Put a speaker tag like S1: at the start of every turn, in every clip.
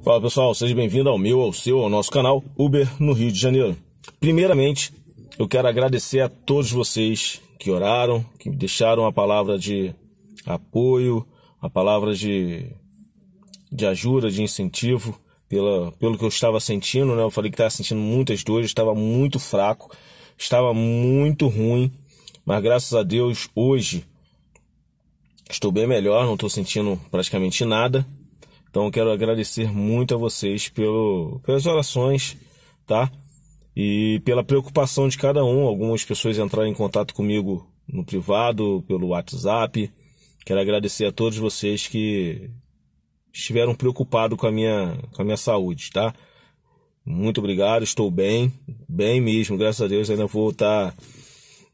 S1: Fala pessoal, seja bem-vindo ao meu, ao seu, ao nosso canal Uber no Rio de Janeiro. Primeiramente, eu quero agradecer a todos vocês que oraram, que deixaram a palavra de apoio, a palavra de, de ajuda, de incentivo, pela, pelo que eu estava sentindo, né? Eu falei que estava sentindo muitas dores, estava muito fraco, estava muito ruim, mas graças a Deus hoje estou bem melhor, não estou sentindo praticamente nada. Então quero agradecer muito a vocês pelo, pelas orações, tá? E pela preocupação de cada um. Algumas pessoas entraram em contato comigo no privado, pelo WhatsApp. Quero agradecer a todos vocês que estiveram preocupados com a minha, com a minha saúde, tá? Muito obrigado, estou bem, bem mesmo, graças a Deus. Ainda vou estar tá,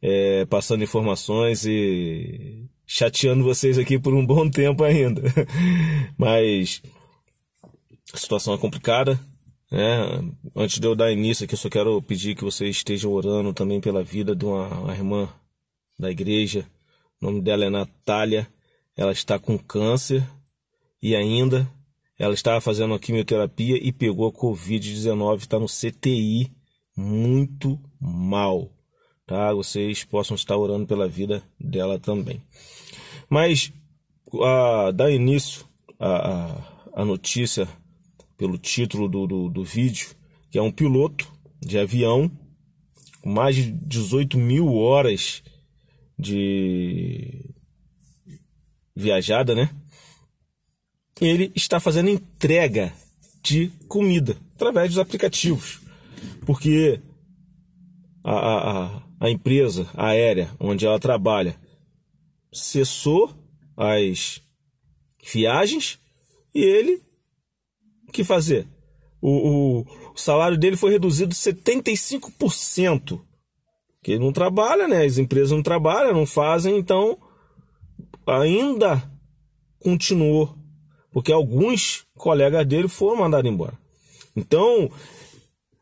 S1: é, passando informações e chateando vocês aqui por um bom tempo ainda. Mas a situação é complicada. É, antes de eu dar início aqui, eu só quero pedir que vocês estejam orando também pela vida de uma, uma irmã da igreja. O nome dela é Natália. Ela está com câncer e ainda ela estava fazendo a quimioterapia e pegou a Covid-19, está no CTI, muito mal tá? Vocês possam estar orando pela vida dela também. Mas a, dar início a notícia pelo título do, do, do vídeo, que é um piloto de avião com mais de 18 mil horas de viajada, né? Ele está fazendo entrega de comida através dos aplicativos, porque a, a a empresa aérea onde ela trabalha cessou as viagens e ele que fazer? O, o, o salário dele foi reduzido 75%. Que ele não trabalha, né? As empresas não trabalham, não fazem, então ainda continuou, porque alguns colegas dele foram mandados embora. Então,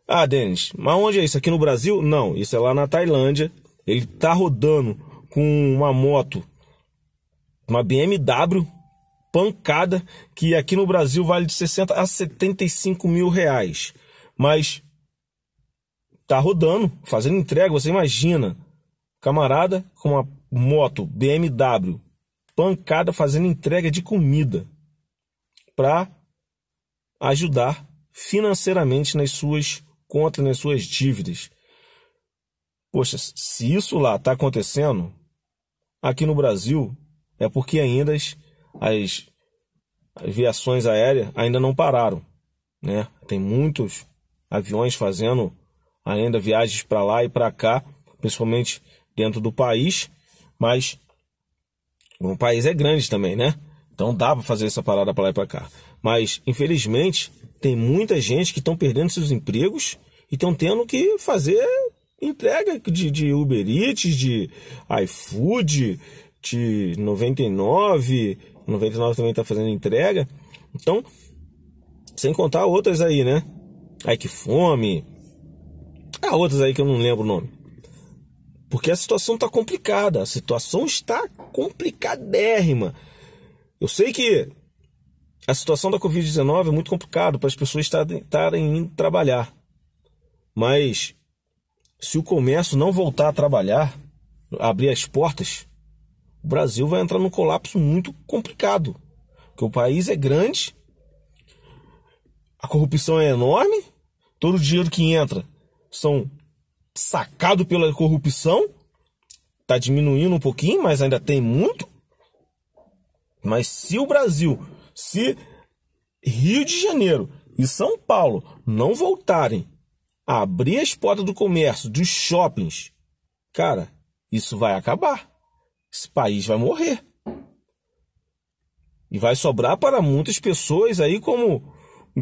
S1: ah, Denis, mas onde é isso? Aqui no Brasil? Não, isso é lá na Tailândia. Ele tá rodando com uma moto, uma BMW pancada, que aqui no Brasil vale de 60 a 75 mil reais. Mas tá rodando, fazendo entrega, você imagina. Camarada com uma moto BMW pancada fazendo entrega de comida para ajudar financeiramente nas suas contra nas suas dívidas. Poxa, se isso lá está acontecendo, aqui no Brasil é porque ainda as, as aviações aéreas ainda não pararam. Né? Tem muitos aviões fazendo ainda viagens para lá e para cá, principalmente dentro do país, mas o país é grande também, né? Então dá para fazer essa parada para lá e para cá. Mas, infelizmente, tem muita gente que estão perdendo seus empregos e estão tendo que fazer entrega de, de Uber Eats, de iFood, de 99. 99 também está fazendo entrega. Então, sem contar outras aí, né? Ai que fome. Há ah, outras aí que eu não lembro o nome. Porque a situação está complicada. A situação está complicadérrima. Eu sei que a situação da Covid-19 é muito complicada para as pessoas estarem indo trabalhar. Mas se o comércio não voltar a trabalhar, abrir as portas, o Brasil vai entrar num colapso muito complicado. Porque o país é grande, a corrupção é enorme, todo o dinheiro que entra são sacado pela corrupção, está diminuindo um pouquinho, mas ainda tem muito. Mas se o Brasil, se Rio de Janeiro e São Paulo não voltarem a abrir as portas do comércio, dos shoppings, cara, isso vai acabar. Esse país vai morrer. E vai sobrar para muitas pessoas aí, como,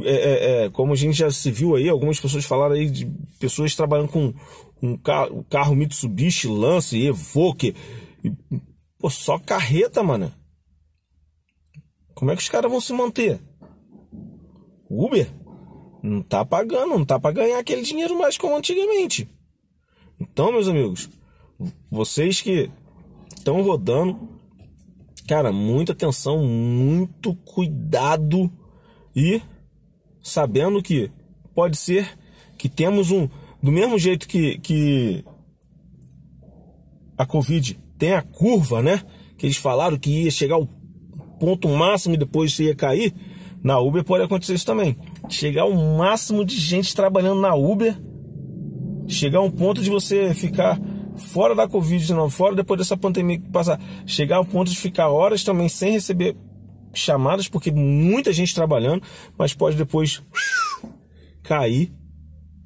S1: é, é, é como a gente já se viu aí, algumas pessoas falaram aí de pessoas trabalhando com um carro, carro Mitsubishi, Lance, Evoque. E, pô, só carreta, mano. Como é que os caras vão se manter? Uber não tá pagando, não tá para ganhar aquele dinheiro mais como antigamente. Então, meus amigos, vocês que estão rodando, cara, muita atenção, muito cuidado e sabendo que pode ser que temos um do mesmo jeito que que a Covid tem a curva, né? Que eles falaram que ia chegar o ponto máximo e depois você ia cair, na Uber pode acontecer isso também. Chegar o máximo de gente trabalhando na Uber, chegar a um ponto de você ficar fora da Covid, não fora depois dessa pandemia que passar, chegar um ponto de ficar horas também sem receber chamadas, porque muita gente trabalhando, mas pode depois cair,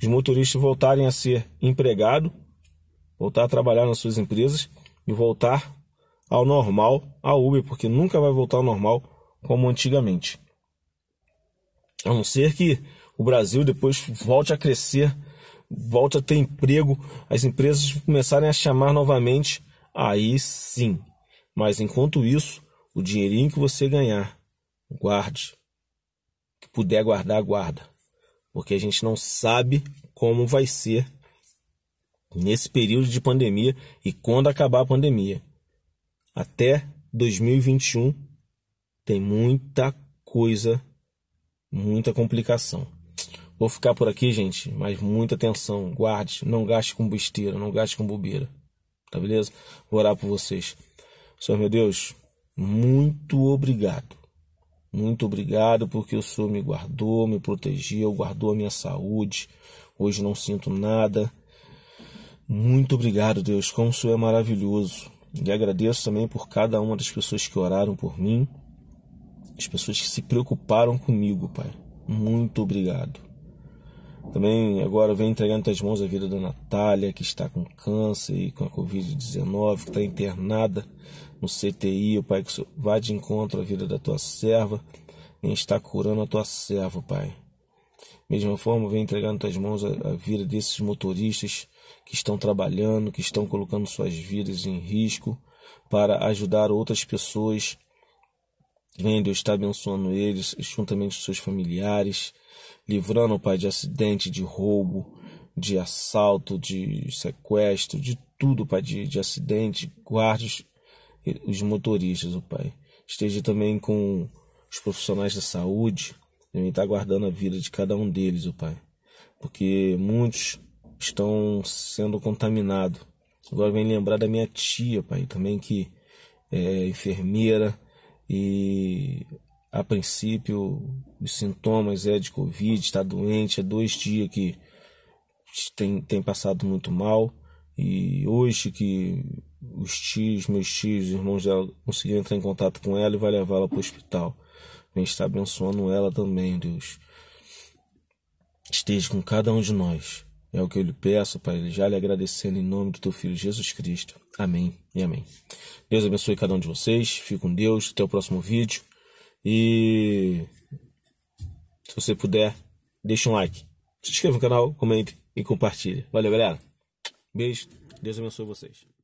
S1: os motoristas voltarem a ser empregado, voltar a trabalhar nas suas empresas e voltar ao normal a Uber, porque nunca vai voltar ao normal como antigamente. A não ser que o Brasil depois volte a crescer, volte a ter emprego, as empresas começarem a chamar novamente, aí sim. Mas enquanto isso, o dinheirinho que você ganhar, guarde. Que puder guardar, guarda. Porque a gente não sabe como vai ser nesse período de pandemia e quando acabar a pandemia até 2021 tem muita coisa, muita complicação. Vou ficar por aqui, gente, mas muita atenção, guarde, não gaste com besteira, não gaste com bobeira. Tá beleza? Vou orar por vocês. Senhor meu Deus, muito obrigado. Muito obrigado porque o Senhor me guardou, me protegeu, guardou a minha saúde. Hoje não sinto nada. Muito obrigado, Deus, como o Senhor é maravilhoso. E agradeço também por cada uma das pessoas que oraram por mim, as pessoas que se preocuparam comigo, Pai. Muito obrigado. Também agora vem entregando as mãos a vida da Natália, que está com câncer e com a Covid-19, que está internada no CTI, o Pai, que vá de encontro à vida da tua serva, nem está curando a tua serva, Pai mesma forma, vem entregando as tuas mãos a, a vida desses motoristas que estão trabalhando, que estão colocando suas vidas em risco para ajudar outras pessoas. Vem, Deus está abençoando eles, juntamente com seus familiares, livrando, o Pai, de acidente, de roubo, de assalto, de sequestro, de tudo, Pai, de, de acidente. Guarde os, os motoristas, o Pai. Esteja também com os profissionais da saúde, também está guardando a vida de cada um deles, o Pai. Porque muitos estão sendo contaminados. Agora vem lembrar da minha tia, Pai, também que é enfermeira e a princípio os sintomas é de Covid, está doente, é dois dias que tem, tem passado muito mal. E hoje que os tios, meus tios, irmãos dela conseguiram entrar em contato com ela e vai levá-la para o hospital. Vem estar tá abençoando ela também, Deus. Esteja com cada um de nós. É o que eu lhe peço, Pai, já lhe agradecendo em nome do teu filho Jesus Cristo. Amém e amém. Deus abençoe cada um de vocês. Fique com Deus. Até o próximo vídeo. E se você puder, deixa um like. Se inscreva no canal, comente e compartilhe. Valeu, galera. Beijo. Deus abençoe vocês.